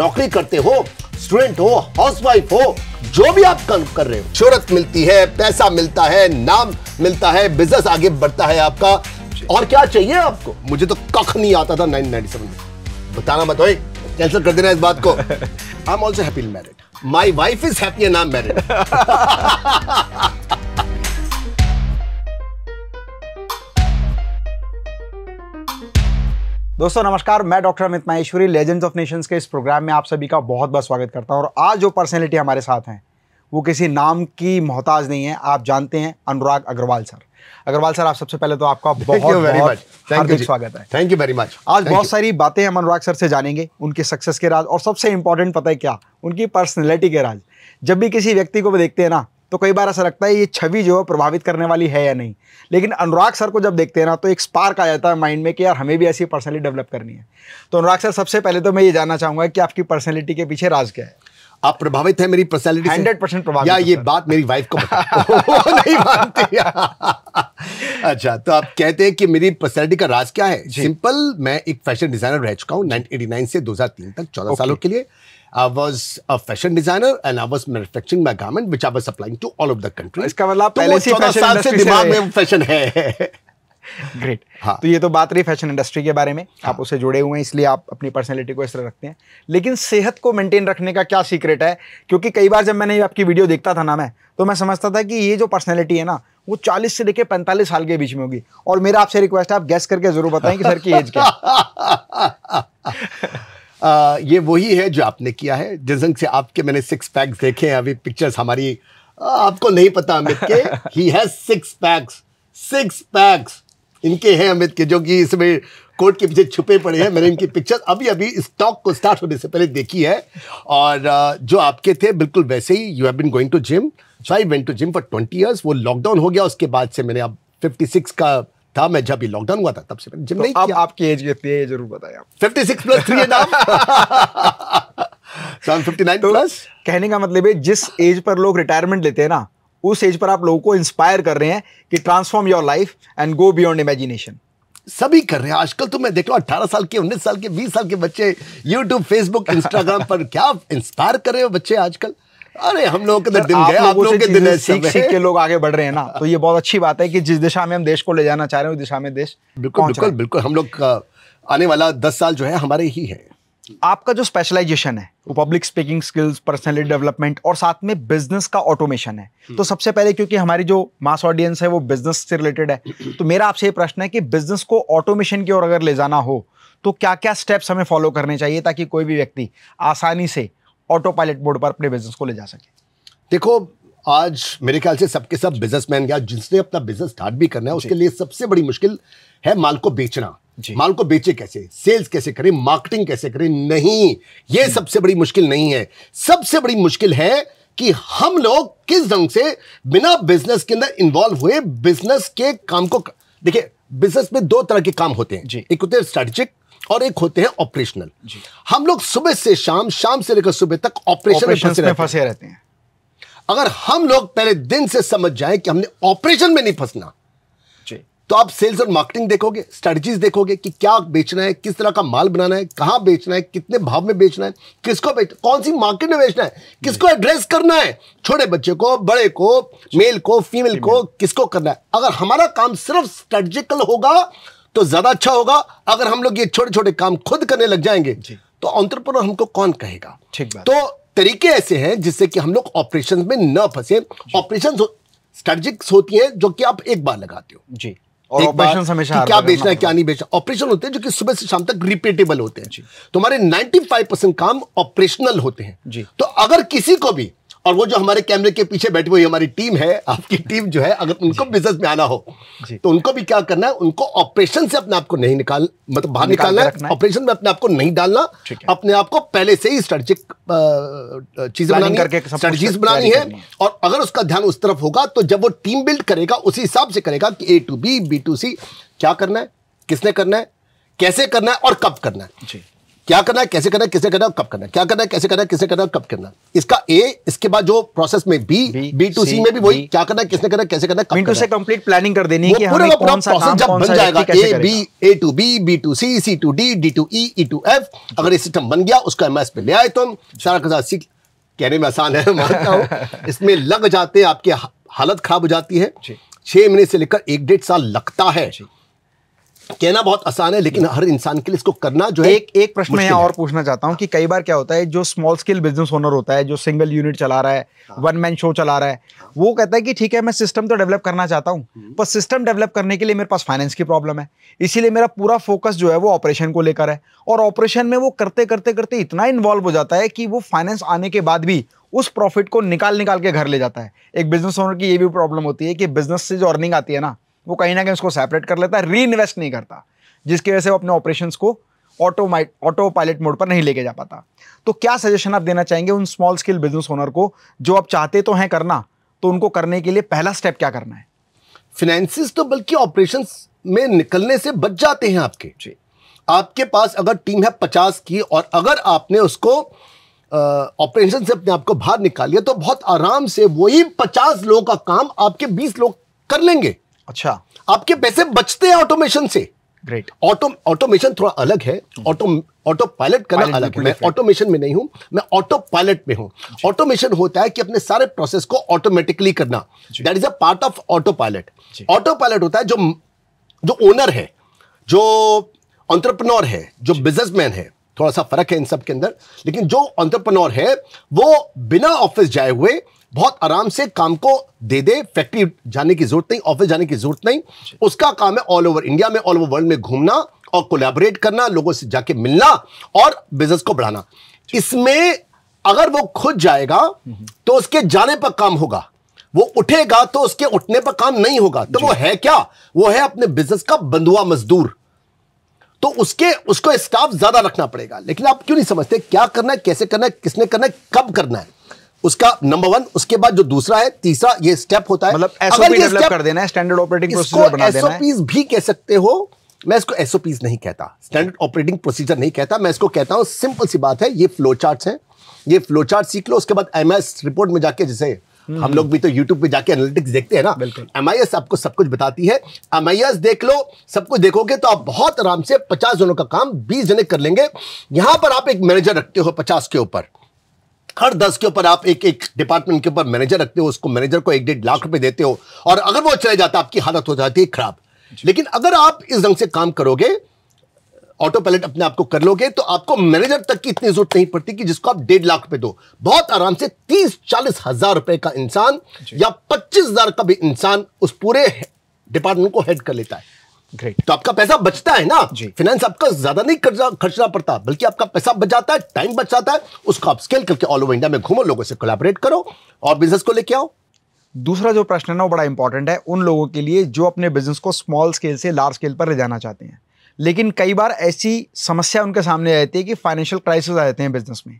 नौकरी करते हो स्टूडेंट हो हाउसवाइफ हो जो भी आप काम कर रहे हो शोहरत मिलती है पैसा मिलता है नाम मिलता है बिजनेस आगे बढ़ता है आपका और क्या चाहिए आपको मुझे तो कख नहीं आता था 1997 में बताना मत भाई कैंसिल कर देना इस बात को I am also happy married my wife is happy and I married दोस्तों नमस्कार मैं doctor Amit Maheshwari legends of nations के इस प्रोग्राम में आप सभी का बहुत बहुत स्वागत करता हूं और आज जो पर्सनैलिटी हमारे साथ हैं वो किसी नाम की मोहताज नहीं है आप जानते हैं अनुराग अग्रवाल सर अग्रवाल सर आप सबसे पहले तो आपका बहुत बहुत हार्दिक स्वागत है थैंक यू वेरी मच आज बहुत सारी बातें हम अनुराग सर से जानेंगे उनके सक्सेस के राज और सबसे इंपॉर्टेंट पता है क्या उनकी पर्सनैलिटी के राज जब भी किसी व्यक्ति को देखते हैं ना तो कई बार ऐसा लगता है ये छवि जो है प्रभावित करने वाली है या नहीं लेकिन अनुराग सर को जब देखते हैं ना तो एक स्पार्क आ जाता है माइंड में कि यार हमें भी ऐसी पर्सनैलिटी डेवलप करनी है तो अनुराग सर सबसे पहले तो मैं ये जानना चाहूंगा कि आपकी पर्सनैलिटी के पीछे राज क्या है आप प्रभावित है मेरी पर्सनैलिटी हंड्रेड परसेंट प्रभावित या ये बात मेरी वाइफ को नहीं मानती अच्छा तो आप कहते हैं कि मेरी पर्सनैलिटी का राज क्या है सिंपल मैं एक फैशन डिजाइनर रह चुका हूँ 1989 से 2003 तक 14 okay. सालों के लिए I was a fashion designer and I was manufacturing my garment which I was supplying to all of the country. इसका मतलब तो पहले से फैशन साल से दिमाग में फैशन है. ग्रेट हाँ. तो ये तो बात रही फैशन इंडस्ट्री के बारे में हाँ. आप उससे जुड़े हुए हैं इसलिए आप अपनी पर्सनैलिटी को इस तरह रखते हैं लेकिन सेहत को मेंटेन रखने का क्या सीक्रेट है क्योंकि कई बार जब मैंने आपकी वीडियो देखता था ना मैं तो मैं समझता था कि ये जो पर्सनैलिटी है ना वो 40 से लेकर पैंतालीस साल के बीच में होगी और मेरा आपसे रिक्वेस्ट है आप गैस करके जरूर बताएं कि सर की एज क्या ये वही है जो आपने किया है जिस ढंग से आपके मैंने सिक्स पैक्स देखे हैं अभी पिक्चर्स हमारी आपको नहीं पता अमित के ही has six packs six packs इनके हैं अमित के जो कि इसमें कोर्ट के पीछे छुपे पड़े हैं मैंने इनकी पिक्चर अभी अभी इस टॉक को स्टार्ट होने से पहले देखी है और जो आपके थे बिल्कुल वैसे ही you have been going to gym so I went to gym for twenty years वो लॉकडाउन हो गया उसके बाद से मैंने अब फिफ्टी सिक्स का था मैं जब लॉकडाउन हुआ था तब से जिम तो नहीं आप, किया आपकी एज कितनी है जरूर बताया फिफ्टी सिक्स प्लस थ्री नाम फिफ्टी नाइन प्लस कहने का मतलब है जिस एज पर लोग रिटायरमेंट लेते हैं ना उस एज पर आप लोगों को इंस्पायर कर रहे हैं कि transform your life and go beyond imagination सभी कर रहे हैं आजकल तो मैं देख रहा हूँ 18 साल के 19 साल के 20 साल के बच्चे YouTube, Facebook, Instagram पर क्या इंस्पायर कर रहे हो बच्चे आजकल अरे हम लोग के तो दिन गए आप लोगों के दिन सीख सीख के लोग आगे बढ़ रहे हैं ना तो ये बहुत अच्छी बात है कि जिस दिशा में हम देश को ले जाना चाह रहे हैं उस दिशा में देश बिल्कुल बिल्कुल बिल्कुल हम लोग आने वाला दस साल जो है हमारे ही है आपका जो स्पेशलाइजेशन है वो public speaking skills personality development और साथ में बिजनेस का ऑटोमेशन है हम्म। तो सबसे पहले क्योंकि हमारी जो मास ऑडियंस है वो बिजनेस से रिलेटेड है तो मेरा आपसे ये प्रश्न है कि बिजनेस को ऑटोमेशन की ओर अगर ले जाना हो तो क्या क्या स्टेप्स हमें फॉलो करने चाहिए ताकि कोई भी व्यक्ति आसानी से ऑटो पायलट मोड पर अपने बिजनेस को ले जा सके देखो आज मेरे ख्याल से सबके सब, सब बिजनेसमैन या जिसने अपना बिजनेस स्टार्ट भी करना है उसके लिए सबसे बड़ी मुश्किल है माल को बेचना माल को बेचे कैसे सेल्स कैसे करें मार्केटिंग कैसे करें नहीं ये सबसे बड़ी मुश्किल नहीं है सबसे बड़ी मुश्किल है कि हम लोग किस ढंग से बिना बिजनेस के अंदर इन्वॉल्व हुए बिजनेस के काम को देखिए बिजनेस में दो तरह के काम होते हैं एक होते हैं स्ट्रेटेजिक और एक होते हैं ऑपरेशनल हम लोग सुबह से शाम शाम से लेकर सुबह तक ऑपरेशन में फंसे रहते, रहते हैं अगर हम लोग पहले दिन से समझ जाए कि हमने ऑपरेशन में नहीं फंसना तो आप सेल्स और मार्केटिंग देखोगे स्ट्रेटजीज देखोगे कि क्या बेचना है किस तरह का माल बनाना है कहां बेचना है कितने भाव में बेचना है किसको बेच कौन सी मार्केट में बेचना है किसको एड्रेस करना है छोटे बच्चे को बड़े को मेल को फीमेल को किसको करना है अगर हमारा काम सिर्फ स्ट्रेटजिकल होगा तो ज्यादा अच्छा होगा अगर हम लोग ये छोटे छोटे काम खुद करने लग जाएंगे तो ऑन्टरप्रनर हमको कौन कहेगा ठीक तो तरीके ऐसे हैं जिससे कि हम लोग ऑपरेशन में न फंसे ऑपरेशन स्ट्रेटजिक्स होती हैं जो कि आप एक बार लगाते हो जी और ऑपरेशन हमेशा क्या बेचना है क्या नहीं बेचना ऑपरेशन होते हैं जो कि सुबह से शाम तक रिपीटेबल होते हैं तुम्हारे फाइव परसेंट काम ऑपरेशनल होते हैं जी तो अगर किसी को भी और वो जो हमारे कैमरे के पीछे बैठी हुई हमारी टीम है आपकी टीम जो है अगर उनको बिजनेस में आना हो तो उनको भी क्या करना है उनको ऑपरेशन से अपने आप को नहीं निकाल मतलब बाहर निकालना है ऑपरेशन में अपने आप को नहीं डालना अपने आप को पहले से ही स्ट्रेटेजिक चीजें बनानी करके स्ट्रेटजीज बनानी है और अगर उसका ध्यान उस तरफ होगा तो जब वो टीम बिल्ड करेगा उसी हिसाब से करेगा कि A to B B to C क्या करना है किसने करना है कैसे करना है और कब करना है क्या करना है कैसे करना है किसे करना है कब करना है क्या करना है कैसे करना है किसे करना है कब करना है इसका ए इसके बाद जो प्रोसेस में बी बी टू सी में भी वही क्या करना है किसने करना है कैसे करना है कब से कंप्लीट प्लानिंग कर देनी है पूरा पूरा प्रोसेस जब बन जाएगा A B A to B B to C C to D D to E to F अगर ये सिस्टम बन गया उसका एमएस पे ले आए तुम सारा का सीख कहने में आसान है मानता हूँ इसमें लग जाते आपकी हालत खराब हो जाती है छह महीने से लेकर एक डेढ़ साल लगता है कहना बहुत आसान है लेकिन हर इंसान के लिए इसको करना जो है एक एक प्रश्न मैं और पूछना चाहता हूँ कि कई बार क्या होता है जो स्मॉल स्केल बिजनेस ओनर होता है जो सिंगल यूनिट चला रहा है वन मैन शो चला रहा है वो कहता है कि ठीक है मैं सिस्टम तो डेवलप करना चाहता हूँ हम्म। पर सिस्टम डेवलप करने के लिए मेरे पास फाइनेंस की प्रॉब्लम है इसीलिए मेरा पूरा फोकस जो है वो ऑपरेशन को लेकर है और ऑपरेशन में वो करते करते करते इतना इन्वॉल्व हो जाता है कि वो फाइनेंस आने के बाद भी उस प्रॉफिट को निकाल निकाल के घर ले जाता है एक बिजनेस ओनर की ये भी प्रॉब्लम होती है कि बिजनेस से जो अर्निंग आती है ना वो कहीं ना कहीं उसको सेपरेट कर लेता है री इन्वेस्ट नहीं करता जिसकी वजह से वो अपने ऑपरेशन को ऑटो ऑटो पायलट मोड पर नहीं लेके जा पाता तो क्या सजेशन आप देना चाहेंगे उन स्मॉल स्केल बिजनेस ओनर को जो आप चाहते तो हैं करना तो उनको करने के लिए पहला स्टेप क्या करना है फिनेंसिस तो बल्कि ऑपरेशन में निकलने से बच जाते हैं आपके जी आपके पास अगर टीम है पचास की और अगर आपने उसको ऑपरेशन से अपने आप को बाहर लिया तो बहुत आराम से वही पचास लोगों का काम आपके बीस लोग कर लेंगे अच्छा आपके पैसे बचते हैं ऑटोमेशन से ग्रेट ऑटो ऑटोमेशन थोड़ा अलग है ऑटो ऑटो पायलट करना अलग है मैं ऑटोमेशन में नहीं हूं मैं ऑटो पायलट में हूं ऑटोमेशन होता है कि अपने सारे प्रोसेस को ऑटोमेटिकली करना that is a part of autopilot autopilot होता है जो जो ओनर है जो ऑन्टरप्रनोर है जो बिजनेसमैन है थोड़ा सा फर्क है इन सब के अंदर लेकिन जो ऑन्टरप्रनोर है वो बिना ऑफिस जाए हुए बहुत आराम से काम को दे दे फैक्ट्री जाने की जरूरत नहीं ऑफिस जाने की जरूरत नहीं उसका काम है ऑल ओवर इंडिया में ऑल ओवर वर्ल्ड में घूमना और कोलैबोरेट करना लोगों से जाके मिलना और बिजनेस को बढ़ाना इसमें अगर वो खुद जाएगा हम्म, हम्म। तो उसके जाने पर काम होगा वो उठेगा तो उसके उठने पर काम नहीं होगा तो वो है क्या वो है अपने बिजनेस का बंधुआ मजदूर तो उसके उसको स्टाफ ज्यादा रखना पड़ेगा लेकिन आप क्यों नहीं समझते क्या करना है कैसे करना है किसने करना है कब करना है उसका नंबर वन उसके बाद जो दूसरा है तीसरा ये स्टेप होता है मतलब एसओपी डेवलप कर देना है स्टैंडर्ड ऑपरेटिंग प्रोसीजर बना देना है एसओपीज भी कह सकते हो मैं इसको एसओपीज नहीं कहता स्टैंडर्ड ऑपरेटिंग प्रोसीजर नहीं कहता मैं इसको कहता हूं सिंपल सी बात है ये फ्लो चार्ट है ये फ्लो चार्ट सीख लो उसके बाद एम रिपोर्ट में जाके जैसे हम्म। हम लोग भी तो यूट्यूब पे जाके एनालिटिक्स देखते हैं ना एम आई एस आपको सब कुछ बताती है एम आई एस देख लो सब कुछ देखोगे तो आप बहुत आराम से पचास जनों का काम बीस जने कर लेंगे यहां पर आप एक मैनेजर रखते हो पचास के ऊपर हर दस के ऊपर आप एक एक डिपार्टमेंट के ऊपर मैनेजर रखते हो उसको मैनेजर को एक डेढ़ लाख रुपए देते हो और अगर वो चले जाता आपकी हालत हो जाती है खराब लेकिन अगर आप इस ढंग से काम करोगे ऑटो पैलेट अपने आप को कर लोगे तो आपको मैनेजर तक की इतनी जरूरत नहीं पड़ती कि जिसको आप डेढ़ लाख रुपए दो बहुत आराम से तीस चालीस हजार रुपए का इंसान या पच्चीस हजार का भी इंसान उस पूरे डिपार्टमेंट को हेड कर लेता है ग्रेट तो आपका पैसा बचता है ना जी फाइनेंस आपका ज्यादा नहीं खर्चा खर्चना पड़ता बल्कि आपका पैसा बच जाता है टाइम बच जाता है उसको आप स्केल करके ऑल ओवर इंडिया में घूमो लोगों से कोलाबरेट करो और बिजनेस को लेके आओ दूसरा जो प्रश्न है ना वो बड़ा इंपॉर्टेंट है उन लोगों के लिए जो अपने बिजनेस को स्मॉल स्केल से लार्ज स्केल पर ले जाना चाहते हैं लेकिन कई बार ऐसी समस्या उनके सामने आ जाती है कि फाइनेंशियल क्राइसिस आ जाते हैं बिजनेस में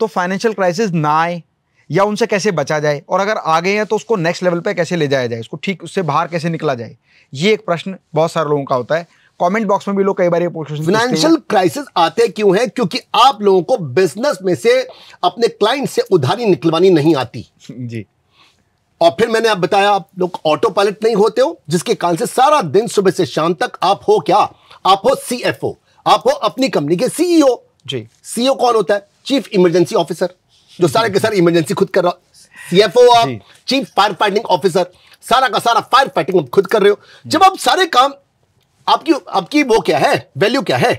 तो फाइनेंशियल क्राइसिस ना आए या उनसे कैसे बचा जाए और अगर आ गए हैं तो उसको नेक्स्ट लेवल पे कैसे ले जाया जाए उसको ठीक उससे बाहर कैसे निकला जाए ये एक प्रश्न बहुत सारे लोगों का होता है कमेंट बॉक्स में भी लोग कई बार ये फाइनेंशियल क्राइसिस आते क्यों है क्योंकि आप लोगों को बिजनेस में से अपने क्लाइंट से उधारी निकलवानी नहीं आती जी और फिर मैंने आप बताया आप लोग ऑटो पायलट नहीं होते हो जिसके कारण से सारा दिन सुबह से शाम तक आप हो क्या आप हो ओ आप हो अपनी कंपनी के सीईओ e जी सीईओ e कौन होता है चीफ इमरजेंसी ऑफिसर जो तो सारे के सारे इमरजेंसी खुद कर रहा सीएफओ आप चीफ फायर फाइटिंग ऑफिसर सारा का सारा फायर फाइटिंग आप खुद कर रहे हो जब आप सारे काम आपकी आपकी वो क्या है वैल्यू क्या है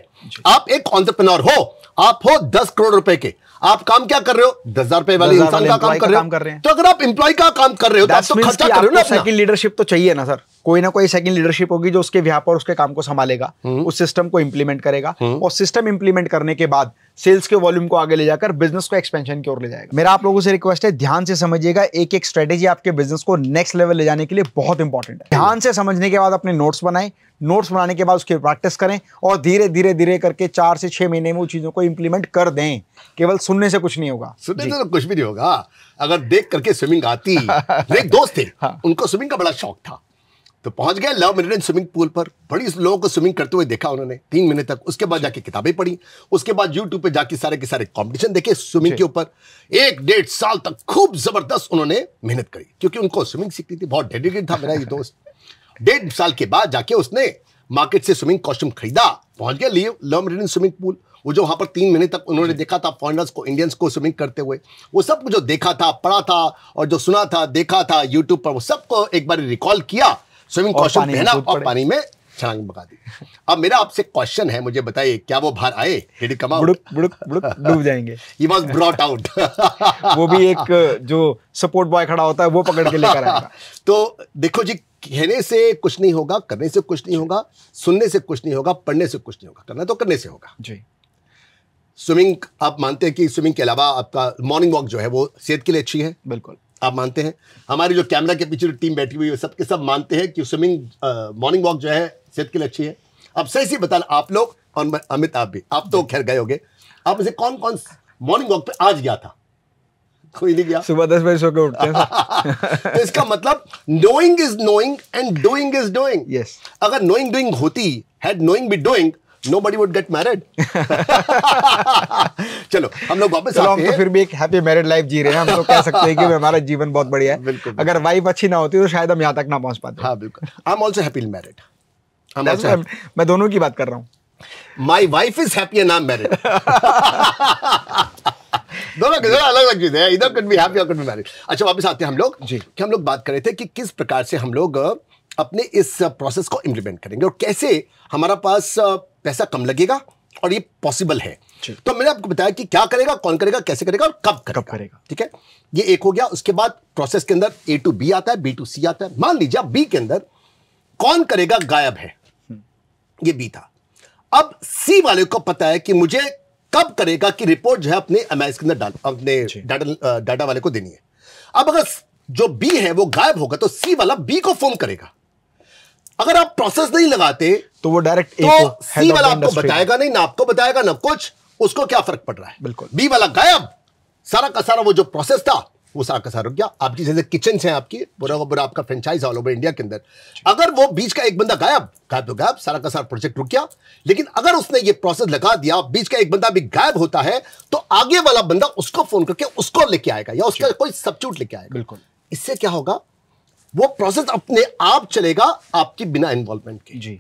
आप एक ऑन्टरप्रनोर हो आप हो दस करोड़ रुपए के आप काम क्या कर रहे हो दस हजार रुपए वाले इंसान का काम कर रहे हो तो अगर आप इंप्लॉय का काम कर रहे हो तो आप तो खर्चा कर रहे हो ना लीडरशिप तो चाहिए ना सर कोई ना कोई सेकंड लीडरशिप होगी जो उसके व्यापार और उसके काम को संभालेगा हम्म। उस सिस्टम को इंप्लीमेंट करेगा हम्म। और सिस्टम इंप्लीमेंट करने के बाद सेल्स के वॉल्यूम को आगे ले जाकर बिजनेस को एक्सपेंशन की ओर ले जाएगा मेरा आप लोगों से रिक्वेस्ट है ध्यान से समझिएगा एक एक स्ट्रेटेजी आपके बिजनेस को नेक्स्ट लेवल ले जाने के लिए बहुत इंपॉर्टेंट है ध्यान से समझने के बाद अपने नोट्स बनाए नोट्स बनाने के बाद उसकी प्रैक्टिस करें और धीरे धीरे धीरे करके चार से छह महीने में उन चीज़ों को इंप्लीमेंट कर दें केवल सुनने से कुछ नहीं होगा सुनने से तो कुछ भी नहीं होगा अगर देख करके स्विमिंग आती एक दोस्त थे हाँ। उनको स्विमिंग का बड़ा शौक था तो पहुंच गए लव मिलिटेंट स्विमिंग पूल पर बड़ी लोगों को स्विमिंग करते हुए देखा उन्होंने तीन महीने तक उसके बाद जाके किताबें पढ़ी उसके बाद यूट्यूब पे जाके सारे के सारे कंपटीशन देखे स्विमिंग के ऊपर एक डेढ़ साल तक खूब जबरदस्त उन्होंने मेहनत करी क्योंकि उनको स्विमिंग सीखनी थी बहुत डेडिकेट था मेरा ये दोस्त डेढ़ साल के बाद जाके उसने मार्केट से स्विमिंग कॉस्ट्यूम खरीदा पहुंच गया लिए लव मिलिटेंट स्विमिंग पूल वो जो वहाँ पर तीन महीने तक उन्होंने देखा था फॉरनर्स को इंडियंस को स्विमिंग करते हुए वो सब जो देखा था पढ़ा था और जो सुना था देखा था यूट्यूब पर वो सबको एक बार रिकॉल किया स्विमिंग कॉस्ट्यूम पहना और पानी में छलांग बगा दी अब मेरा आपसे क्वेश्चन है मुझे बताइए क्या वो बाहर आए डिड कम आउट डूब जाएंगे ही वाज ब्रॉट आउट वो भी एक जो सपोर्ट बॉय खड़ा होता है वो पकड़ के लेकर आया तो देखो जी कहने से कुछ नहीं होगा करने से कुछ नहीं होगा सुनने से कुछ नहीं होगा पढ़ने से कुछ नहीं होगा करना तो करने से होगा जी स्विमिंग आप मानते हैं कि स्विमिंग के अलावा आपका मॉर्निंग वॉक जो है वो सेहत के लिए अच्छी है बिल्कुल आप मानते हैं हमारे जो कैमरा के पीछे जो टीम बैठी हुई है सब सब मानते हैं कि स्विमिंग मॉर्निंग वॉक जो है सेहत के लिए अच्छी है अब सही से बता आप लोग और अमित आप भी आप तो खैर गए होंगे आप इसे कौन कौन मॉर्निंग वॉक पे आज गया था कोई नहीं गया सुबह दस बजे सो के उठते हैं तो इसका मतलब knowing is knowing and doing is doing yes अगर नोइंग डूइंग होती had knowing be doing nobody would get married. चलो हम लोग वापस आते तो हैं तो फिर भी एक हैप्पी मैरिड लाइफ जी रहे हैं हम लोग कह सकते हैं कि हमारा जीवन बहुत बढ़िया है बिल्कुल अगर वाइफ अच्छी ना होती तो शायद हम यहाँ तक ना पहुंच पाते हाँ बिल्कुल I am also happy married मैं दोनों की बात कर रहा हूँ my wife is happy and I am married दोनों के दोनों अलग अलग चीजें हैं इधर कट बी हैप्पी और कट बी मैरिड अच्छा वापस आते हैं हम लोग जी कि हम लोग बात कर रहे थे कि किस प्रकार से हम लोग अपने इस प्रोसेस को इम्प्लीमेंट करेंगे और कैसे हमारा पास पैसा कम लगेगा और ये पॉसिबल है तो मैंने आपको बताया कि क्या करेगा कौन करेगा कैसे करेगा और कब करेगा, करेगा ठीक है ये एक हो गया उसके बाद प्रोसेस के अंदर ए टू बी आता है बी टू सी आता है मान लीजिए बी के अंदर कौन करेगा गायब है हम्म। ये बी था अब सी वाले को पता है कि मुझे कब करेगा कि रिपोर्ट जो है अपने एमआईएस के अंदर अपने डाटा वाले को देनी है अब अगर जो बी है वो गायब होगा तो सी वाला बी को फोन करेगा अगर आप प्रोसेस नहीं लगाते तो वो डायरेक्ट तो सी वाला आपको बताएगा नहीं ना आपको बताएगा ना कुछ उसको क्या फर्क पड़ रहा है बिल्कुल बी वाला गायब सारा का सारा वो जो प्रोसेस था वो सारा का सारा गया आपकी जैसे किचन है आपकी बुरा बुरा आपका फ्रेंचाइज ऑल ओवर इंडिया के अंदर अगर वो बीच का एक बंदा गायब गायब तो गायब सारा का सारा प्रोजेक्ट रुक गया लेकिन अगर उसने ये प्रोसेस लगा दिया बीच का एक बंदा भी गायब होता है तो आगे वाला बंदा उसको फोन करके उसको लेके आएगा या उसका कोई सब्चूट लेके आएगा बिल्कुल इससे क्या होगा वो प्रोसेस अपने आप चलेगा आपकी बिना इन्वॉल्वमेंट के जी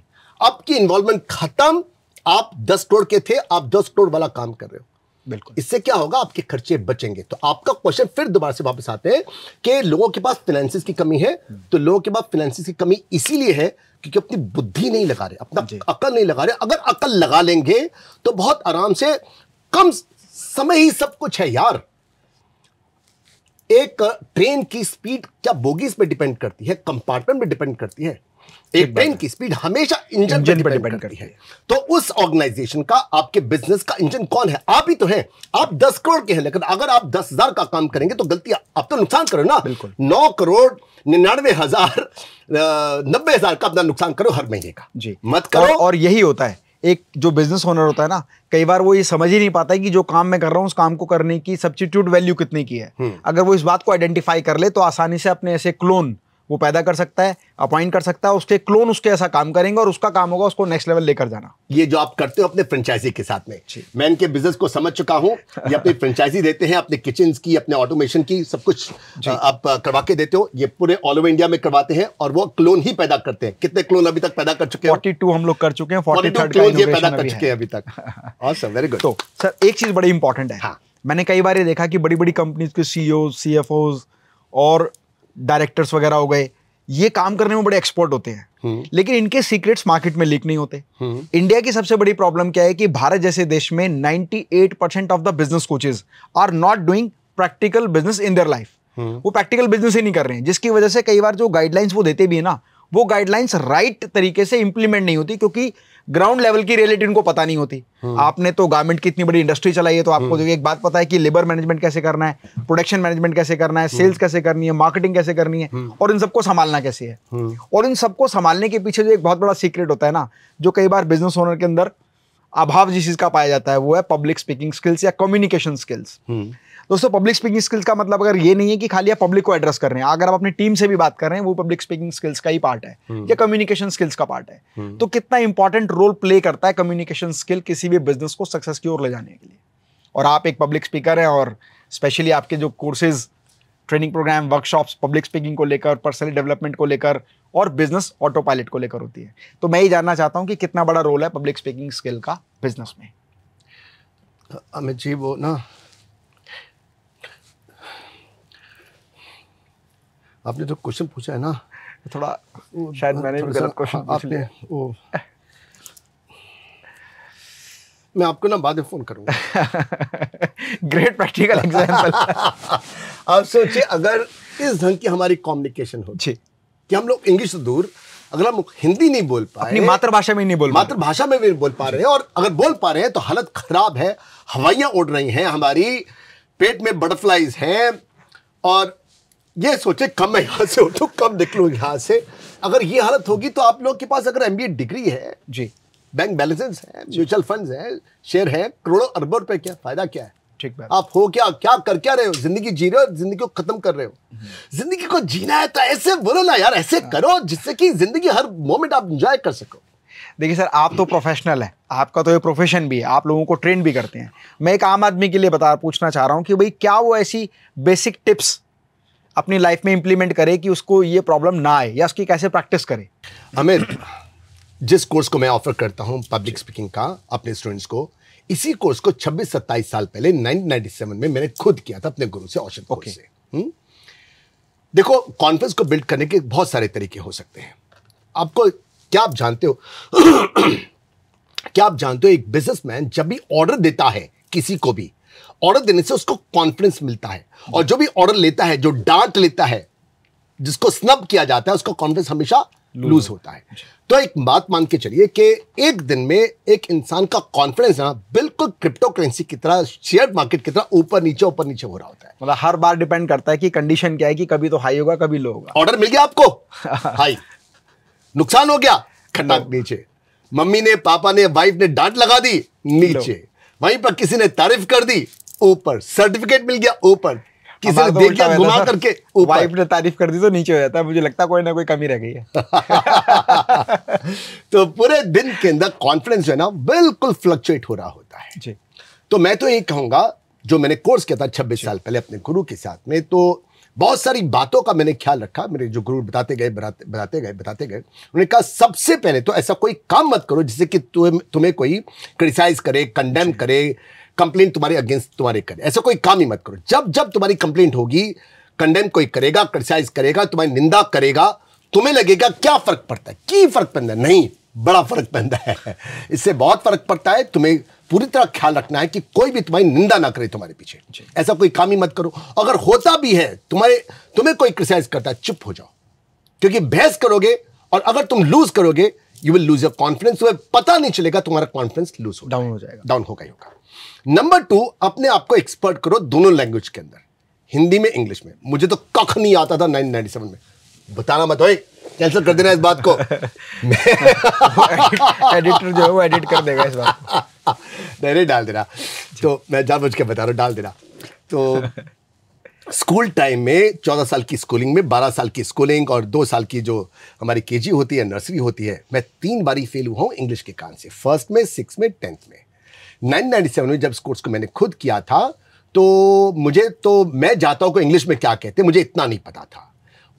आपकी इन्वॉल्वमेंट खत्म आप दस करोड़ के थे आप दस करोड़ वाला काम कर रहे हो बिल्कुल इससे क्या होगा आपके खर्चे बचेंगे तो आपका क्वेश्चन फिर दोबारा से वापस आते हैं कि लोगों के पास फाइनेंसिस की कमी है तो लोगों के पास फाइनेंसिस की कमी इसीलिए है क्योंकि अपनी बुद्धि नहीं लगा रहे अपना अकल नहीं लगा रहे अगर अकल लगा लेंगे तो बहुत आराम से कम समय ही सब कुछ है यार एक ट्रेन की स्पीड क्या बोगीज पे डिपेंड करती है कंपार्टमेंट पे डिपेंड करती है एक ट्रेन की स्पीड हमेशा इंजन पे डिपेंड करती, करती है तो उस ऑर्गेनाइजेशन का आपके बिजनेस का इंजन कौन है आप ही तो हैं आप दस करोड़ के हैं लेकिन अगर आप दस हजार का काम करेंगे तो गलती आप तो नुकसान करो ना बिल्कुल नौ करोड़ निन्यानवे हजार नब्बे हजार का अपना नुकसान करो हर महीने का जी मत करो और, और यही होता है एक जो बिजनेस ओनर होता है ना कई बार वो ये समझ ही नहीं पाता है कि जो काम मैं कर रहा हूँ उस काम को करने की सब्सटीट्यूट वैल्यू कितने की है हम्म। अगर वो इस बात को आइडेंटिफाई कर ले तो आसानी से अपने ऐसे क्लोन वो पैदा कर सकता है अपॉइंट कर सकता है उसके क्लोन उसके ऐसा काम करेंगे और उसका काम होगा उसको नेक्स्ट लेवल लेकर जाना ये जो आप करते हो अपने फ्रेंचाइजी के साथ में मैं इनके बिजनेस को समझ चुका हूँ ये अपनी फ्रेंचाइजी देते हैं अपने किचन की अपने ऑटोमेशन की सब कुछ आप करवा के देते हो ये पूरे ऑल ओवर इंडिया में करवाते हैं और वो क्लोन ही पैदा करते हैं कितने क्लोन अभी तक पैदा कर चुके हैं फोर्टी हम लोग कर चुके हैं पैदा कर चुके हैं अभी तक ऑसम वेरी गुड तो सर एक चीज बड़ी इंपॉर्टेंट है हाँ। मैंने कई बार ये देखा कि बड़ी बड़ी कंपनीज के सीईओ सीएफओज e और डायरेक्टर्स वगैरह हो गए ये काम करने में बड़े एक्सपर्ट होते हैं हम्म। लेकिन इनके सीक्रेट्स मार्केट में लीक नहीं होते इंडिया हम्म। की सबसे बड़ी प्रॉब्लम क्या है कि भारत जैसे देश में 98 percent of the business coaches are not doing practical business in their life वो प्रैक्टिकल बिजनेस ही नहीं कर रहे हैं जिसकी वजह से कई बार जो गाइडलाइंस वो देते भी है ना वो गाइडलाइंस राइट तरीके से इंप्लीमेंट नहीं होती क्योंकि ग्राउंड लेवल की रियलिटी उनको पता नहीं होती हम्म। आपने तो गारमेंट की इतनी बड़ी इंडस्ट्री चलाई है तो आपको हम्म। एक बात पता है कि लेबर मैनेजमेंट कैसे करना है प्रोडक्शन मैनेजमेंट कैसे करना है सेल्स हम्म। कैसे करनी है मार्केटिंग कैसे करनी है और इन सबको संभालना कैसे है और इन सबको संभालने के पीछे जो एक बहुत बड़ा सीक्रेट होता है ना जो कई बार बिजनेस ओनर के अंदर अभाव जिस चीज का पाया जाता है वो है पब्लिक स्पीकिंग स्किल्स या कम्युनिकेशन स्किल्स दोस्तों पब्लिक स्पीकिंग स्किल्स का मतलब अगर ये नहीं है कि खाली आप पब्लिक को एड्रेस कर रहे हैं अगर आप अपनी टीम से भी बात कर रहे हैं वो पब्लिक स्पीकिंग स्किल्स का ही पार्ट है हम्म। या कम्युनिकेशन स्किल्स का पार्ट है हम्म। तो कितना इंपॉर्टेंट रोल प्ले करता है कम्युनिकेशन स्किल किसी भी बिजनेस को सक्सेस की ओर ले जाने के लिए और आप एक पब्लिक स्पीकर हैं और स्पेशली आपके जो courses training program workshops public speaking को लेकर पर्सनल डेवलपमेंट को लेकर और बिजनेस ऑटो पायलट को लेकर होती है तो मैं ये जानना चाहता हूँ कि कितना बड़ा रोल है पब्लिक स्पीकिंग स्किल का बिजनेस में अमित जी वो ना आपने जो क्वेश्चन पूछा है ना थोड़ा शायद मैंने भी गलत क्वेश्चन पूछ लिया वो मैं आपको ना बाद में फोन करूंगा ग्रेट प्रैक्टिकल एग्जांपल आप सोचिए अगर इस ढंग की हमारी कम्युनिकेशन हो जी कि हम लोग इंग्लिश से दूर अगर हम हिंदी नहीं बोल पा रहे मातृभाषा में नहीं बोल मातृभाषा में भी बोल पा रहे हैं और अगर बोल पा रहे हैं तो हालत खराब है हवाइयाँ उड़ रही हैं हमारी पेट में बटरफ्लाइज हैं और ये सोचे कम मैं यहाँ से उठूँ कम निकलूँ यहाँ से अगर ये हालत होगी तो आप लोग के पास अगर एम डिग्री है जी बैंक बैलेंसेस है म्यूचुअल फंड्स है शेयर है करोड़ों अरबों रुपए क्या फायदा क्या है ठीक है आप हो क्या क्या कर क्या रहे हो जिंदगी जी रहे हो जिंदगी को खत्म कर रहे हो हम्म। जिंदगी को जीना है तो ऐसे बोलो ना यार ऐसे हाँ। करो जिससे कि जिंदगी हर मोमेंट आप इंजॉय कर सको देखिए सर आप तो प्रोफेशनल है आपका तो ये प्रोफेशन भी है आप लोगों को ट्रेन भी करते हैं मैं एक आम आदमी के लिए बता पूछना चाह रहा हूँ कि भाई क्या वो ऐसी बेसिक टिप्स अपनी लाइफ में इंप्लीमेंट करे कि उसको ये प्रॉब्लम ना आए या उसकी कैसे प्रैक्टिस करे अमित जिस कोर्स को मैं ऑफर करता हूँ पब्लिक स्पीकिंग का अपने स्टूडेंट्स को इसी कोर्स को 26-27 साल पहले 1997 में मैंने खुद किया था अपने गुरु से औषध okay. से हम्म? देखो कॉन्फ्रेंस को बिल्ड करने के बहुत सारे तरीके हो सकते हैं आपको क्या आप जानते हो क्या आप जानते हो एक बिजनेसमैन जब भी ऑर्डर देता है किसी को भी ऑर्डर देने से उसको कॉन्फिडेंस मिलता है और जो भी ऑर्डर लेता है जो डांट लेता है जिसको स्नब किया जाता है उसका कॉन्फिडेंस हमेशा लूज होता है तो एक बात मान के चलिए कि एक दिन में एक इंसान का कॉन्फिडेंस ना बिल्कुल क्रिप्टो करेंसी की तरह शेयर मार्केट की तरह ऊपर नीचे ऊपर नीचे हो रहा होता है मतलब हर बार डिपेंड करता है कि कंडीशन क्या है कि कभी तो हाई होगा कभी लो होगा ऑर्डर मिल गया आपको हाई नुकसान हो गया खटाक नीचे मम्मी ने पापा ने वाइफ ने डांट लगा दी नीचे वहीं पर किसी ने तारीफ कर दी ऊपर सर्टिफिकेट मिल गया ऊपर किसी ने तो देख लिया घुमा करके वाइफ ने तारीफ कर दी तो नीचे हो जाता है मुझे लगता कोई ना कोई कमी रह गई है तो पूरे दिन के अंदर कॉन्फिडेंस जो है ना बिल्कुल फ्लक्चुएट हो रहा होता है जी तो मैं तो यही कहूंगा जो मैंने कोर्स किया था छब्बीस साल पहले अपने गुरु के साथ में तो बहुत सारी बातों का मैंने ख्याल रखा मेरे जो गुरु बताते गए बताते गए बताते गए उन्होंने कहा सबसे पहले तो ऐसा कोई काम मत करो जिससे कि तुम्हें कोई क्रिटिसाइज करे कंडेम करे कंप्लेन तुम्हारे अगेंस्ट तुम्हारे करे ऐसा कोई काम ही मत करो जब जब तुम्हारी कंप्लेंट होगी कंडेम कोई करेगा क्रिटिसाइज करेगा तुम्हारी निंदा करेगा तुम्हें लगेगा क्या फर्क पड़ता है की फर्क पड़ता है नहीं बड़ा फर्क पड़ता है इससे बहुत फर्क पड़ता है तुम्हें पूरी तरह ख्याल रखना है कि कोई भी तुम्हारी निंदा ना करे तुम्हारे पीछे ऐसा कोई काम ही मत करो अगर होता भी है तुम्हारे तुम्हें कोई क्रिटिसाइज करता है चुप हो जाओ क्योंकि बहस करोगे और अगर तुम लूज करोगे you will lose your confidence तुम्हें पता नहीं चलेगा तुम्हारा कॉन्फिडेंस लूज हो डाउन हो जाएगा डाउन होगा ही होगा नंबर टू अपने आप को एक्सपर्ट करो दोनों लैंग्वेज के अंदर हिंदी में इंग्लिश में मुझे तो कख नहीं आता था नाइन नाइनटी सेवन में बताना मत भाई कैंसिल कर देना इस बात को एडिटर जो है वो एडिट कर देगा इस बात पहले डाल देना तो मैं जानबूझ के बता रहा हूँ डाल देना तो स्कूल टाइम में चौदह साल की स्कूलिंग में बारह साल की स्कूलिंग और दो साल की जो हमारी के होती है नर्सरी होती है मैं तीन बारी फेल हुआ हूँ इंग्लिश के कान से फर्स्ट में सिक्स में टेंथ में 1997 में जब स्कोर्स को मैंने खुद किया था तो मुझे तो मैं जाता हूँ को इंग्लिश में क्या कहते मुझे इतना नहीं पता था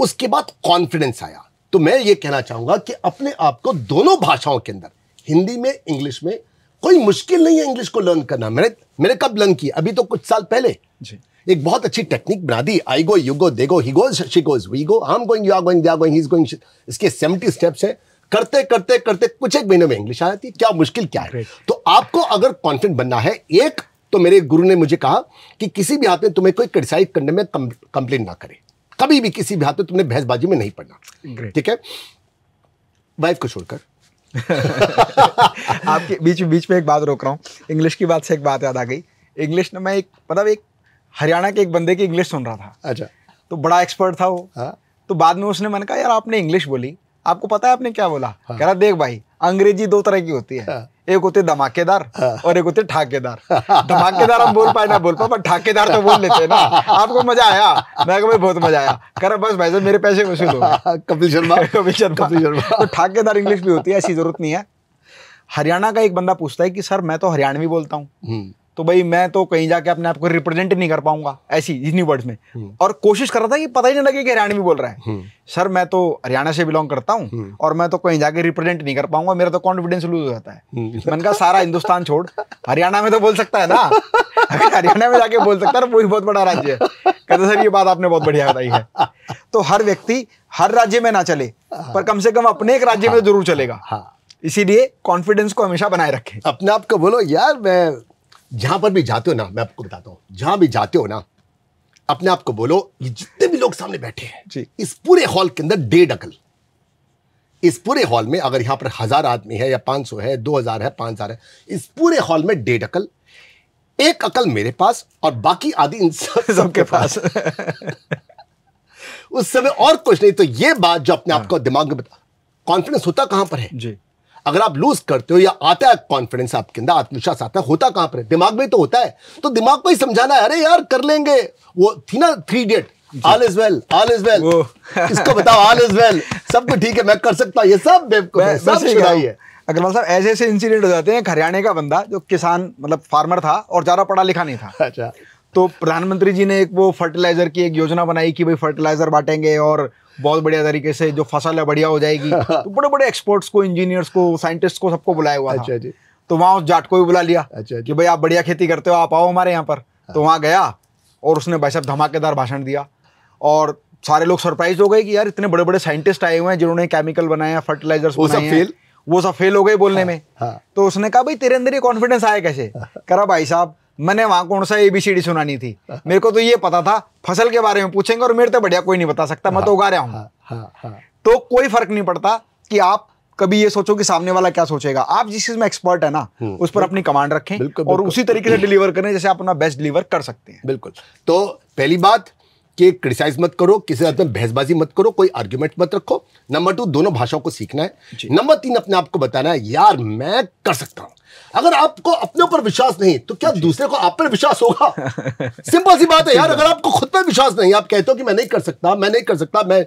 उसके बाद कॉन्फिडेंस आया तो मैं ये कहना चाहूँगा कि अपने आप को दोनों भाषाओं के अंदर हिंदी में इंग्लिश में कोई मुश्किल नहीं है इंग्लिश को लर्न करना मैंने मैंने कब लर्न किया अभी तो कुछ साल पहले जी एक बहुत अच्छी टेक्निक बना दी I go you go they go he goes she goes we go I'm going you are going they are going he is going इसके सेवेंटी स्टेप्स हैं करते करते करते कुछ एक महीने में इंग्लिश आ जाती है क्या मुश्किल क्या है तो आपको अगर कॉन्फिडेंट बनना है एक तो मेरे गुरु ने मुझे कहा कि किसी भी हाथ में तुम्हें कोई क्रिटिसाइज करने में कंप्लेन ना करे कभी भी किसी भी हाथ में तुमने बहसबाजी में नहीं पड़ना ठीक है वाइफ को छोड़कर आपके बीच बीच में एक बात रोक रहा हूँ इंग्लिश की बात से एक बात याद आ गई इंग्लिश में मैं एक मतलब एक हरियाणा के एक बंदे की इंग्लिश सुन रहा था अच्छा तो बड़ा एक्सपर्ट था वो हाँ। तो बाद में उसने मन कहा यार आपने इंग्लिश बोली आपको पता है आपने क्या बोला हाँ? कह रहा देख भाई अंग्रेजी दो तरह की होती है हाँ? एक होते धमाकेदार हाँ। और एक होते ठाकेदार धमाकेदार हम बोल पाए ना बोल पाए पर ठाकेदार तो बोल लेते ना आपको मजा आया मैं भाई बहुत मजा आया कर बस भाई साहब मेरे पैसे वसूल हो कपिल शर्मा कपिल शर्मा कपिल शर्मा तो ठाकेदार इंग्लिश भी होती है ऐसी जरूरत नहीं है हरियाणा का एक बंदा पूछता है कि सर मैं तो हरियाणवी बोलता हूँ हम्म। तो भाई मैं तो कहीं जाके अपने आप को रिप्रेजेंट नहीं कर पाऊंगा ऐसी इन्हीं वर्ड्स में हम्म। और कोशिश कर रहा था कि पता ही नहीं लगे कि हरियाणवी बोल रहा है हम्म। सर मैं तो हरियाणा से बिलोंग करता हूँ हम्म। और मैं तो कहीं जाके रिप्रेजेंट नहीं कर पाऊंगा मेरा तो कॉन्फिडेंस लूज हो जाता है मैंने कहा सारा हिंदुस्तान छोड़ हरियाणा में तो बोल सकता है ना हरियाणा में जाके बोल सकता है तो वो वही बहुत बड़ा राज्य है कहते सर ये बात आपने बहुत बढ़िया बताई है तो हर व्यक्ति हर राज्य में ना चले पर कम से कम अपने एक राज्य में हाँ। जरूर चलेगा हाँ। इसीलिए कॉन्फिडेंस को हमेशा बनाए रखें अपने आप को बोलो यार मैं जहां पर भी जाते हो ना मैं आपको बताता हूँ जहां भी जाते हो ना अपने आप को बोलो ये जितने भी लोग सामने बैठे हैं इस पूरे हॉल के अंदर डेढ़ अकल इस पूरे हॉल में अगर यहां पर हज़ार आदमी है या पांच सौ है दो हज़ार है पांच हज़ार है इस पूरे हॉल में डेढ़ अकल एक अकल मेरे पास और बाकी आदि इंसान सबके पास, पास। उस समय और कुछ नहीं तो ये बात जो अपने आपको हाँ। दिमाग में बता कॉन्फिडेंस होता कहां पर है जी अगर आप लूज करते हो या आता है कॉन्फिडेंस आपके अंदर आत्मविश्वास आता है होता कहां पर है दिमाग में तो होता है तो दिमाग को ही समझाना है अरे यार कर लेंगे वो थी ना थ्री डेट all is well all is well इसको बताओ ऑल इज वेल सब कुछ ठीक है मैं कर सकता हूँ ये सब बेवकूफ है अग्रवाल साहब ऐसे ऐसे इंसिडेंट हो जाते हैं हरियाणा का बंदा जो किसान मतलब फार्मर था और ज़्यादा पढ़ा लिखा नहीं था अच्छा तो प्रधानमंत्री जी ने एक वो फर्टिलाइजर की एक योजना बनाई कि भाई फर्टिलाइजर बांटेंगे और बहुत बढ़िया तरीके से जो फसल है बढ़िया हो जाएगी तो बड़े बड़े एक्सपर्ट्स को इंजीनियर्स को साइंटिस्ट को सबको बुलाया हुआ अच्छा जी तो वहाँ उस जाट को भी बुला लिया अच्छा कि भाई आप बढ़िया खेती करते हो आप आओ हमारे यहाँ पर हाँ। तो वहाँ गया और उसने भाई साहब धमाकेदार भाषण दिया और सारे लोग सरप्राइज हो गए कि यार इतने बड़े बड़े साइंटिस्ट आए हुए हैं जिन्होंने केमिकल बनाया फर्टिलाइजर्स बनाए फेल वो सब फेल हो गए बोलने हाँ, में हाँ। तो उसने कहा भाई तेरे अंदर ये कॉन्फिडेंस आया कैसे करा भाई साहब मैंने वहां कौन सा एबीसीडी सुनानी थी मेरे को तो ये पता था फसल के बारे में पूछेंगे और मेरे तो बढ़िया कोई नहीं बता सकता मैं तो हाँ, उगा रहा हूँ हाँ, हाँ, तो कोई फर्क नहीं पड़ता कि आप कभी ये सोचो कि सामने वाला क्या सोचेगा आप जिस चीज में एक्सपर्ट है ना हम्म, उस पर अपनी कमांड रखें बिल्कुल, और उसी तरीके से डिलीवर हम्म। करें जैसे आप अपना बेस्ट डिलीवर कर सकते हैं बिल्कुल तो पहली बात कि क्रिटिसाइज मत करो किसी साथ में बहसबाजी मत करो कोई आर्ग्यूमेंट मत रखो नंबर टू दोनों भाषाओं को सीखना है नंबर तीन अपने आप को बताना है यार मैं कर सकता हूं अगर आपको अपने ऊपर विश्वास नहीं तो क्या दूसरे को आप पर विश्वास होगा सिंपल सी बात है यार अगर आपको खुद पर विश्वास नहीं आप कहते हो कि मैं नहीं कर सकता मैं नहीं कर सकता मैं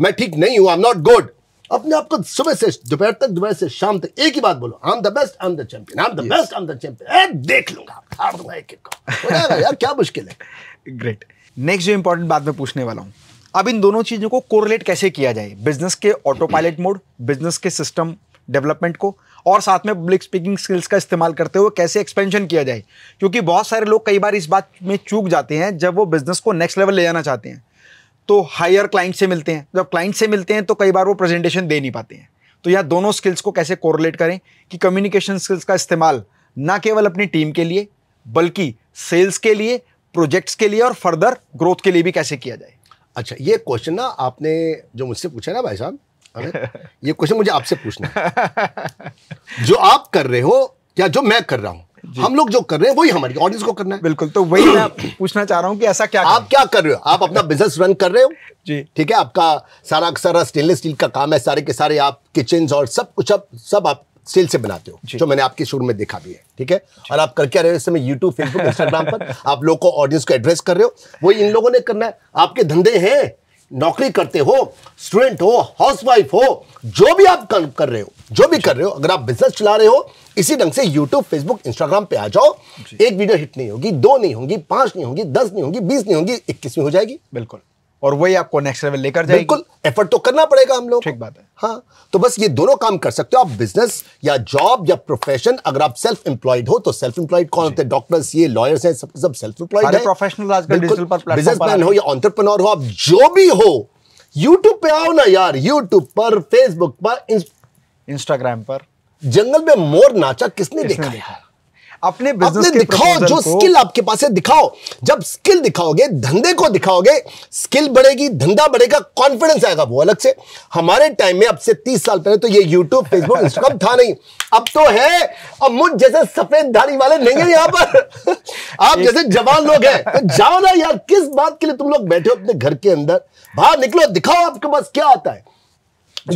मैं ठीक नहीं हूं आई एम नॉट गुड अपने आपको सुबह से दोपहर तक दोपहर से शाम तक एक ही बात बोलो I'm the best I'm the champion I'm the best I'm the champion देख लूंगा एक एक को यार क्या मुश्किल है ग्रेट नेक्स्ट जो इंपॉर्टेंट बात मैं पूछने वाला हूँ अब इन दोनों चीज़ों को कोरिलेट कैसे किया जाए बिजनेस के ऑटो पायलट मोड बिजनेस के सिस्टम डेवलपमेंट को और साथ में पब्लिक स्पीकिंग स्किल्स का इस्तेमाल करते हुए कैसे एक्सपेंशन किया जाए क्योंकि बहुत सारे लोग कई बार इस बात में चूक जाते हैं जब वो बिज़नेस को नेक्स्ट लेवल ले जाना चाहते हैं तो हायर क्लाइंट से मिलते हैं जब क्लाइंट से मिलते हैं तो कई बार वो प्रेजेंटेशन दे नहीं पाते हैं तो यह दोनों स्किल्स को कैसे कोरिलेट करें कि कम्युनिकेशन स्किल्स का इस्तेमाल ना केवल अपनी टीम के लिए बल्कि सेल्स के लिए प्रोजेक्ट्स के लिए और फर्दर ग्रोथ के लिए भी कैसे किया जाए अच्छा ये क्वेश्चन ना आपने जो मुझसे पूछा ना भाई साहब ये क्वेश्चन मुझे आपसे पूछना जो आप कर रहे हो या जो मैं कर रहा हूं हम लोग जो कर रहे हैं वही हमारी ऑडियंस को करना है बिल्कुल तो वही मैं पूछना चाह रहा हूं कि ऐसा क्या आप क्या कर रहे हो आप अपना बिजनेस रन कर रहे हो जी ठीक है आपका सारा सारा स्टेनलेस स्टील का काम है सारे के सारे आप किचन और सब कुछ अब सब आप स्टील से बनाते हो जो मैंने आपके शुरू में देखा भी है ठीक है और आप करके आ रहे हो इस समय यूट्यूब फेसबुक इंस्टाग्राम पर आप लोग को ऑडियंस को एड्रेस कर रहे हो वो इन लोगों ने करना है आपके धंधे हैं नौकरी करते हो स्टूडेंट हो हाउसवाइफ हो जो भी आप कर रहे हो जो भी कर रहे हो अगर आप बिजनेस चला रहे हो इसी ढंग से यूट्यूब फेसबुक इंस्टाग्राम पे आ जाओ एक वीडियो हिट नहीं होगी दो नहीं होगी पांच नहीं होगी दस नहीं होगी बीस नहीं होगी इक्कीसवीं हो जाएगी बिल्कुल और वही आपको नेक्स्ट लेवल लेकर जाएगी बिल्कुल एफर्ट तो करना पड़ेगा हम लोग ठीक बात है हाँ तो बस ये दोनों काम कर सकते हो आप बिजनेस या जॉब या प्रोफेशन अगर आप सेल्फ एम्प्लॉयड हो तो सेल्फ एम्प्लॉयड कौन होते हैं डॉक्टर्स ये लॉयर्स हैं सब सब सेल्फ एम्प्लॉयड है प्रोफेशनल आजकल डिजिटल पर बिजनेसमैन हो या ऑन्टरप्रनोर हो आप जो भी हो यूट्यूब पे आओ ना यार यूट्यूब पर फेसबुक पर इंस्टाग्राम पर जंगल में मोर नाचा किसने देखा है अपने बिजनेस के दिखाओ जो स्किल आपके पास है दिखाओ जब स्किल दिखाओगे धंधे को दिखाओगे स्किल बढ़ेगी धंधा बढ़ेगा कॉन्फिडेंस आएगा वो अलग से हमारे टाइम में अब से तीस साल पहले तो ये यूट्यूब फेसबुक इंस्टाग्राम था नहीं अब तो है अब मुझ जैसे सफेद धारी वाले नहीं है यहाँ पर आप जैसे जवान लोग हैं तो जाओ ना यार किस बात के लिए तुम लोग बैठे हो अपने घर के अंदर बाहर निकलो दिखाओ आपके पास क्या आता है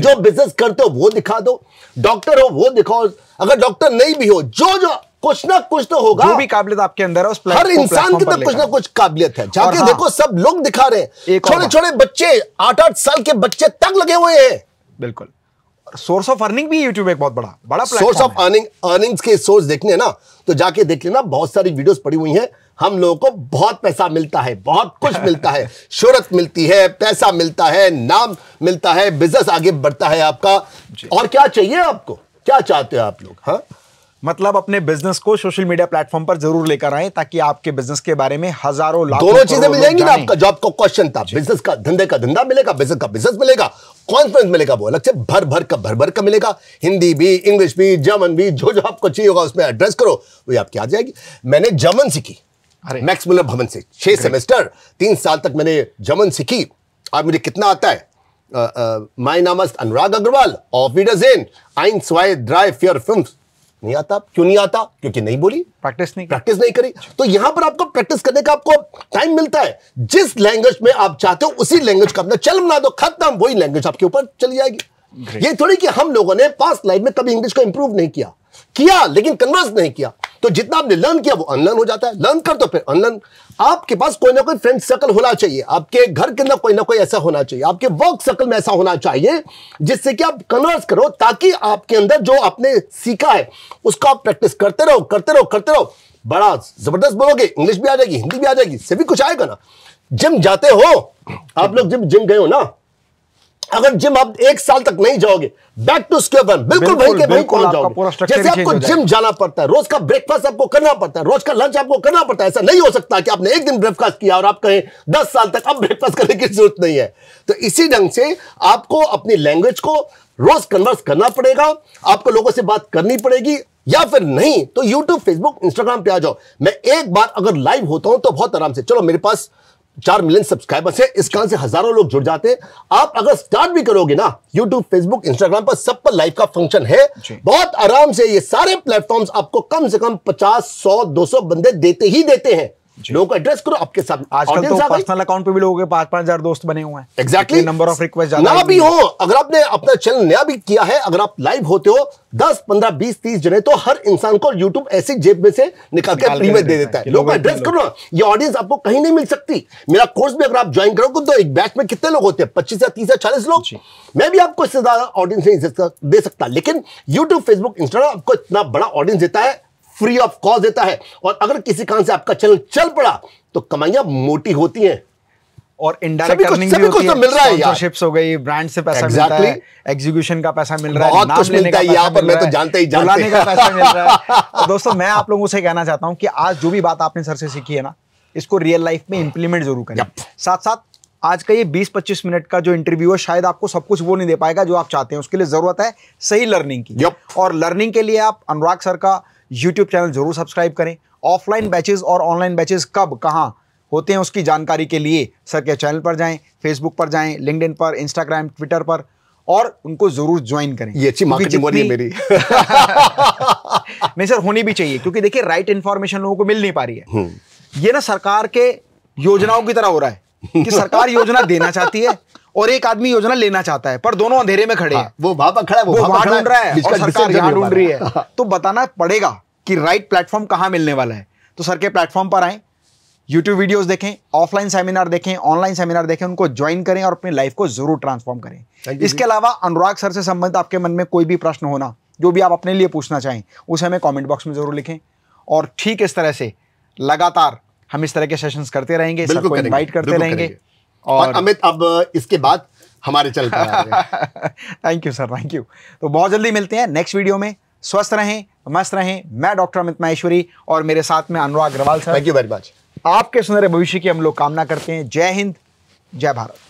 जो बिजनेस करते हो वो दिखा दो डॉक्टर हो वो दिखाओ अगर डॉक्टर नहीं भी हो जो जो कुछ ना कुछ तो होगा जो भी काबिलियत आपके अंदर है उस हर इंसान के अंदर कुछ ना कुछ काबिलियत है जाके हाँ, देखो सब लोग दिखा रहे हैं छोटे छोटे बच्चे आठ आठ साल के बच्चे तक लगे हुए हैं बिल्कुल सोर्स ऑफ अर्निंग भी यूट्यूब एक बहुत बड़ा बड़ा सोर्स ऑफ अर्निंग अर्निंग्स के सोर्स देखने ना तो जाके देख लेना बहुत सारी वीडियोस पड़ी हुई हैं हम लोगों को बहुत पैसा मिलता है बहुत कुछ मिलता है शोहरत मिलती है पैसा मिलता है नाम मिलता है बिजनेस आगे बढ़ता है आपका और क्या चाहिए आपको क्या चाहते हो आप लोग हाँ मतलब अपने बिजनेस को सोशल मीडिया प्लेटफॉर्म पर जरूर लेकर आए ताकि आपके बिजनेस के बारे में हजारों लाख दोनों चीजें मिल जाएंगी ना आपका जॉब का क्वेश्चन था बिजनेस का धंधे का धंधा मिलेगा बिजनेस का बिजनेस मिलेगा कॉन्फिडेंस मिलेगा वो अलग से भर भर का भर भर का मिलेगा हिंदी भी इंग्लिश भी जर्मन भी जो जो आपको चाहिए होगा उसमें एड्रेस करो वही आपकी आ जाएगी मैंने जर्मन सीखी मैक्स मुलर भवन से छह सेमेस्टर तीन साल तक मैंने जर्मन सीखी और मुझे कितना आता है माई नाम अनुराग अग्रवाल ऑफ वीडर जेन आइन स्वाय ड्राई फियर फिल्म नहीं आता क्यों नहीं आता क्योंकि नहीं बोली प्रैक्टिस नहीं प्रैक्टिस नहीं करी तो यहां पर आपको प्रैक्टिस करने का आपको टाइम मिलता है जिस लैंग्वेज में आप चाहते हो उसी लैंग्वेज का अपना चल बना दो खत्म वही लैंग्वेज आपके ऊपर चली जाएगी ये थोड़ी कि हम लोगों ने पास्ट लाइफ में कभी इंग्लिश को इंप्रूव नहीं किया किया लेकिन कन्वर्स नहीं किया तो जितना आपने लर्न किया वो अनलर्न हो जाता है लर्न कर तो फिर अनलर्न आपके पास कोई ना कोई फ्रेंड सर्कल होना चाहिए आपके घर के अंदर कोई ना कोई ऐसा होना चाहिए आपके वर्क सर्कल में ऐसा होना चाहिए जिससे कि आप कन्वर्स करो ताकि आपके अंदर जो आपने सीखा है उसका आप प्रैक्टिस करते रहो करते रहो करते रहो बड़ा जबरदस्त बोलोगे इंग्लिश भी आ जाएगी हिंदी भी आ जाएगी सभी कुछ आएगा ना जिम जाते हो आप लोग जिम जिम गए हो ना अगर जिम आप एक साल तक नहीं जाओगे बैक टू स्क्वायर वन बिल्कुल वहीं के वहीं कौन जाओगे जैसे आपको जिम जाना पड़ता है रोज का ब्रेकफास्ट आपको करना पड़ता है रोज का लंच आपको करना पड़ता है ऐसा नहीं हो सकता कि आपने एक दिन ब्रेकफास्ट किया और आप कहें दस साल तक अब ब्रेकफास्ट करने की जरूरत नहीं है तो इसी ढंग से आपको अपनी लैंग्वेज को रोज कन्वर्स करना पड़ेगा आपको लोगों से बात करनी पड़ेगी या फिर नहीं तो YouTube, Facebook, Instagram पे आ जाओ मैं एक बार अगर लाइव होता हूं तो बहुत आराम से चलो मेरे पास चार मिलियन सब्सक्राइबर्स है इस कारण से हजारों लोग जुड़ जाते हैं आप अगर स्टार्ट भी करोगे ना यूट्यूब फेसबुक इंस्टाग्राम पर सब पर लाइव का फंक्शन है बहुत आराम से ये सारे प्लेटफॉर्म्स आपको कम से कम पचास सौ दो सौ बंदे देते ही देते हैं लोग एड्रेस करो आपके साथ आजकल तो पर्सनल अकाउंट पे भी लोगों के पांच पांच हजार दोस्त बने हुए हैं एग्जैक्टली नंबर ऑफ रिक्वेस्ट ना भी हो अगर आपने अपना चैनल नया भी किया है अगर आप लाइव होते हो दस पंद्रह बीस तीस जने तो हर इंसान को यूट्यूब ऐसी जेब में से निकाल के फ्री में दे देता है लोग एड्रेस करो ना ये ऑडियंस आपको कहीं नहीं मिल सकती मेरा कोर्स भी अगर आप ज्वाइन करोगे तो एक बैच में कितने लोग होते हैं पच्चीस या तीस या चालीस लोग मैं भी आपको इससे ज्यादा ऑडियंस नहीं दे सकता लेकिन यूट्यूब फेसबुक इंस्टाग्राम आपको इतना बड़ा ऑडियंस देता है फ्री ऑफ कॉस्ट देता है और अगर किसी कारण से आपका चैनल चल पड़ा तो कमाइयां मोटी होती हैं और इंडायरेक्ट तो एग्जीक्यूशन का पैसा मिल रहा है कुछ यहाँ पर मैं तो जानते ही जानते का पैसा मिल रहा है दोस्तों मैं आप लोगों से कहना चाहता हूँ कि आज जो भी बात आपने सर से सीखी है ना इसको रियल लाइफ में इंप्लीमेंट जरूर करें साथ साथ आज का ये 20-25 मिनट का जो इंटरव्यू है शायद आपको सब कुछ वो नहीं दे पाएगा जो आप चाहते हैं उसके लिए जरूरत है सही लर्निंग की और लर्निंग के लिए आप अनुराग सर का यूट्यूब चैनल जरूर सब्सक्राइब करें ऑफलाइन बैचेज और ऑनलाइन बैचेज कब कहाँ होते हैं उसकी जानकारी के लिए सर के चैनल पर जाएं फेसबुक पर जाएं लिंकडिन पर इंस्टाग्राम ट्विटर पर और उनको जरूर ज्वाइन करें ये अच्छी मार्केटिंग हो रही है मेरी नहीं सर होनी भी चाहिए क्योंकि देखिए राइट इंफॉर्मेशन लोगों को मिल नहीं पा रही है हम्म। ये ना सरकार के योजनाओं की तरह हो रहा है कि सरकार योजना देना चाहती है और एक आदमी योजना लेना चाहता है पर दोनों अंधेरे में खड़े हैं हाँ, वो वहां पर खड़ा है वो वहां ढूंढ रहा है और सरकार यहां ढूंढ रही है तो बताना पड़ेगा कि राइट प्लेटफॉर्म कहां मिलने वाला है तो सर के प्लेटफॉर्म पर आए यूट्यूब वीडियोस देखें ऑफलाइन सेमिनार देखें ऑनलाइन सेमिनार देखें उनको ज्वाइन करें और अपनी लाइफ को जरूर ट्रांसफॉर्म करें इसके अलावा अनुराग सर से संबंधित आपके मन में कोई भी प्रश्न होना जो भी आप अपने लिए पूछना चाहें उसे हमें कमेंट बॉक्स में जरूर लिखें और ठीक इस तरह से लगातार हम इस तरह के सेशंस करते रहेंगे सर को इन्वाइट करते रहेंगे और, अमित अब इसके बाद हमारे चल thank you sir thank you तो बहुत जल्दी मिलते हैं नेक्स्ट वीडियो में स्वस्थ रहें मस्त रहें मैं डॉक्टर अमित माहेश्वरी और मेरे साथ में Anurag Agarwal sir thank you very much आपके सुनहरे भविष्य की हम लोग कामना करते हैं जय हिंद जय भारत